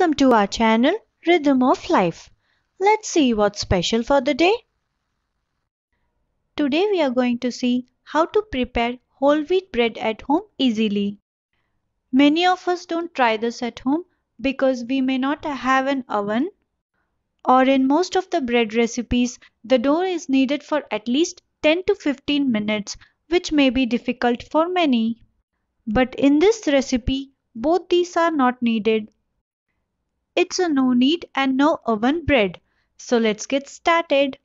Welcome to our channel Rhythm of Life. Let's see what's special for the day. Today we are going to see how to prepare whole wheat bread at home easily. Many of us don't try this at home because we may not have an oven or in most of the bread recipes the dough is needed for at least 10 to 15 minutes which may be difficult for many. But in this recipe both these are not needed it's a no need and no oven bread. So let's get started.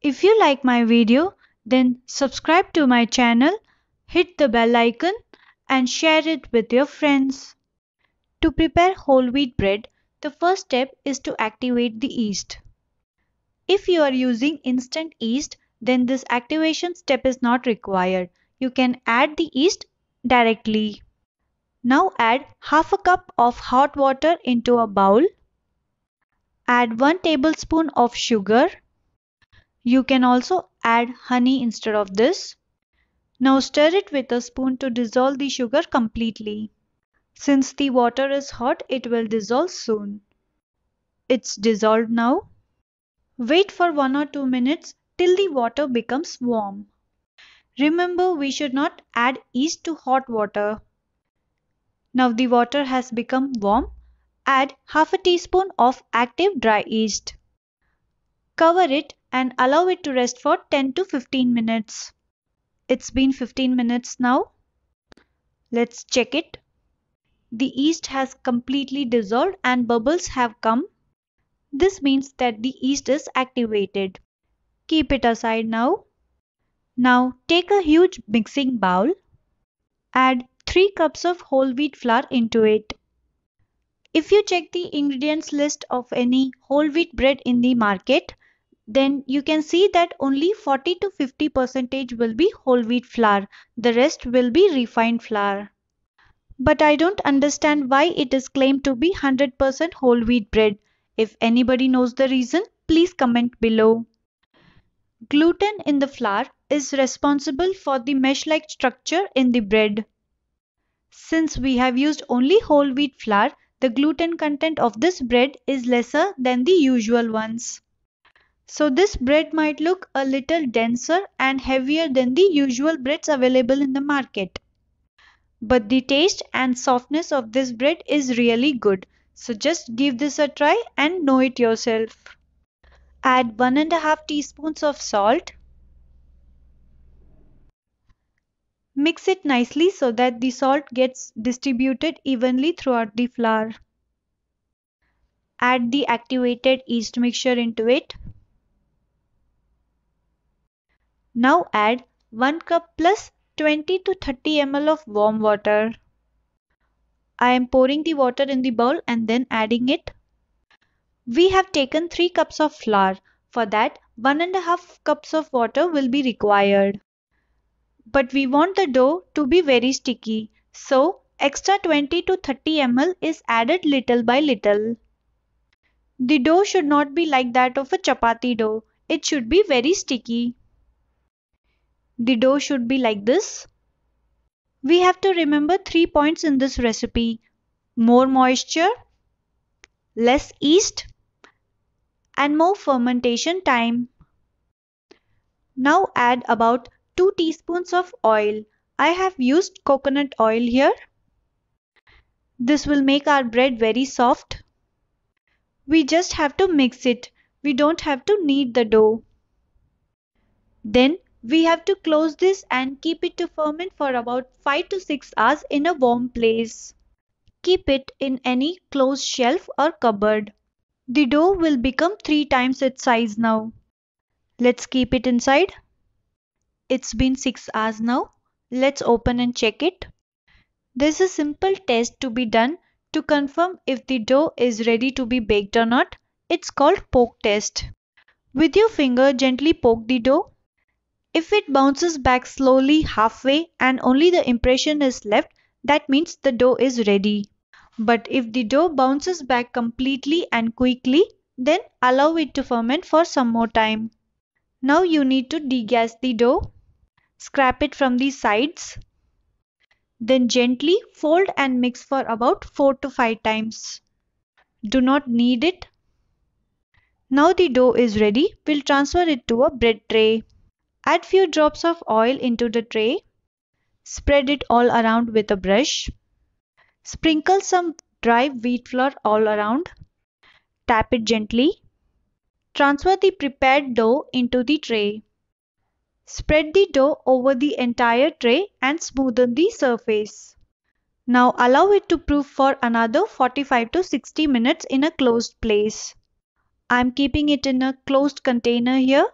If you like my video, then subscribe to my channel, hit the bell icon and share it with your friends. To prepare whole wheat bread, the first step is to activate the yeast. If you are using instant yeast, then this activation step is not required. You can add the yeast directly. Now add half a cup of hot water into a bowl. Add 1 tablespoon of sugar. You can also add honey instead of this. Now stir it with a spoon to dissolve the sugar completely. Since the water is hot, it will dissolve soon. It's dissolved now. Wait for 1 or 2 minutes till the water becomes warm. Remember we should not add yeast to hot water. Now the water has become warm. Add half a teaspoon of active dry yeast. Cover it and allow it to rest for 10 to 15 minutes. It's been 15 minutes now. Let's check it. The yeast has completely dissolved and bubbles have come. This means that the yeast is activated. Keep it aside now. Now take a huge mixing bowl add 3 cups of whole wheat flour into it. If you check the ingredients list of any whole wheat bread in the market, then you can see that only 40 to 50 percentage will be whole wheat flour. The rest will be refined flour. But I don't understand why it is claimed to be 100% whole wheat bread. If anybody knows the reason, please comment below. Gluten in the flour is responsible for the mesh-like structure in the bread. Since we have used only whole wheat flour, the gluten content of this bread is lesser than the usual ones. So this bread might look a little denser and heavier than the usual breads available in the market. But the taste and softness of this bread is really good. So just give this a try and know it yourself add one and a half teaspoons of salt. Mix it nicely so that the salt gets distributed evenly throughout the flour. Add the activated yeast mixture into it. Now add 1 cup plus 20 to 30 ml of warm water. I am pouring the water in the bowl and then adding it we have taken 3 cups of flour. For that one and a half cups of water will be required. But we want the dough to be very sticky. So extra 20 to 30 ml is added little by little. The dough should not be like that of a chapati dough. It should be very sticky. The dough should be like this. We have to remember three points in this recipe. More moisture, less yeast and more fermentation time. Now add about 2 teaspoons of oil. I have used coconut oil here. This will make our bread very soft. We just have to mix it. We don't have to knead the dough. Then we have to close this and keep it to ferment for about 5 to 6 hours in a warm place. Keep it in any closed shelf or cupboard. The dough will become three times its size now. Let's keep it inside. It's been 6 hours now. Let's open and check it. There's a simple test to be done to confirm if the dough is ready to be baked or not. It's called poke test. With your finger gently poke the dough. If it bounces back slowly halfway and only the impression is left, that means the dough is ready. But if the dough bounces back completely and quickly, then allow it to ferment for some more time. Now you need to degas the dough. Scrap it from the sides. Then gently fold and mix for about 4 to 5 times. Do not knead it. Now the dough is ready. We'll transfer it to a bread tray. Add few drops of oil into the tray. Spread it all around with a brush. Sprinkle some dry wheat flour all around. Tap it gently. Transfer the prepared dough into the tray. Spread the dough over the entire tray and smoothen the surface. Now allow it to proof for another 45 to 60 minutes in a closed place. I am keeping it in a closed container here.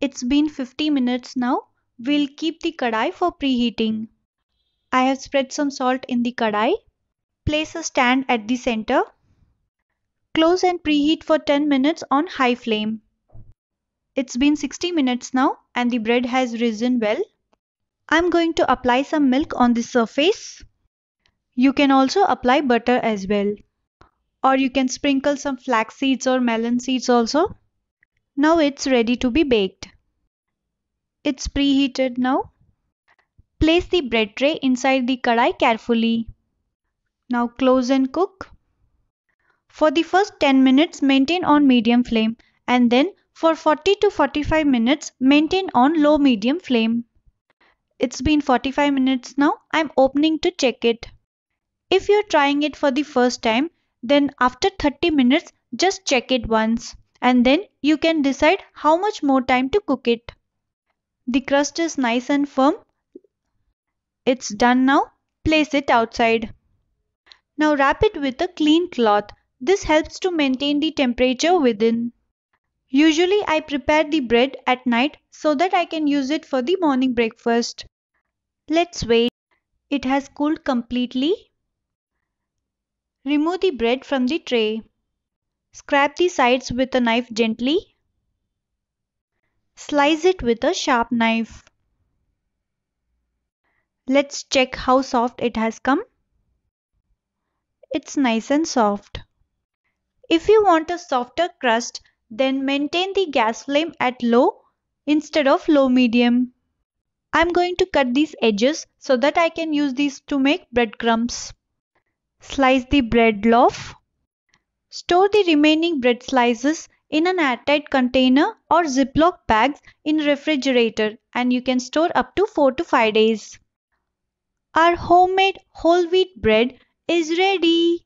It's been 50 minutes now. We'll keep the kadai for preheating. I have spread some salt in the kadai. Place a stand at the center. Close and preheat for 10 minutes on high flame. It's been 60 minutes now and the bread has risen well. I'm going to apply some milk on the surface. You can also apply butter as well. Or you can sprinkle some flax seeds or melon seeds also. Now it's ready to be baked. It's preheated now. Place the bread tray inside the kadai carefully. Now close and cook. For the first 10 minutes maintain on medium flame and then for 40 to 45 minutes maintain on low medium flame. It's been 45 minutes now. I'm opening to check it. If you're trying it for the first time then after 30 minutes just check it once and then you can decide how much more time to cook it. The crust is nice and firm it's done now. Place it outside. Now wrap it with a clean cloth. This helps to maintain the temperature within. Usually I prepare the bread at night so that I can use it for the morning breakfast. Let's wait. It has cooled completely. Remove the bread from the tray. Scrape the sides with a knife gently. Slice it with a sharp knife. Let's check how soft it has come. It's nice and soft. If you want a softer crust, then maintain the gas flame at low instead of low medium. I'm going to cut these edges so that I can use these to make breadcrumbs. Slice the bread loaf. Store the remaining bread slices in an airtight container or Ziploc bags in refrigerator and you can store up to 4 to 5 days. Our homemade whole wheat bread is ready.